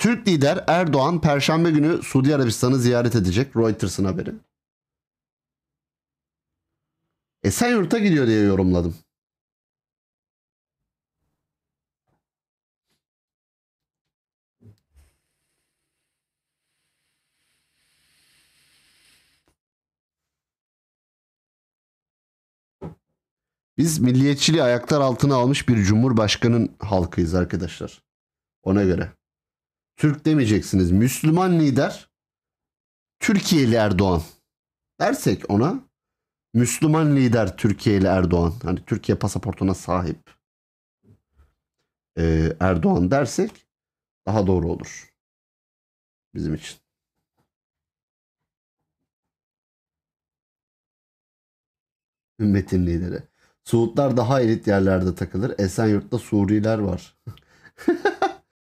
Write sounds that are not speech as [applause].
Türk lider Erdoğan Perşembe günü Suudi Arabistan'ı ziyaret edecek. Reuters'ın haberi. Esenyurt'a gidiyor diye yorumladım. Biz milliyetçiliği ayaklar altına almış bir cumhurbaşkanının halkıyız arkadaşlar. Ona göre. Türk demeyeceksiniz. Müslüman lider Türkiye'li Erdoğan dersek ona Müslüman lider Türkiye'li Erdoğan. Hani Türkiye pasaportuna sahip ee, Erdoğan dersek daha doğru olur. Bizim için. Ümmetin lideri. Suudlar daha elit yerlerde takılır. Esenyurt'ta Suriler var. [laughs]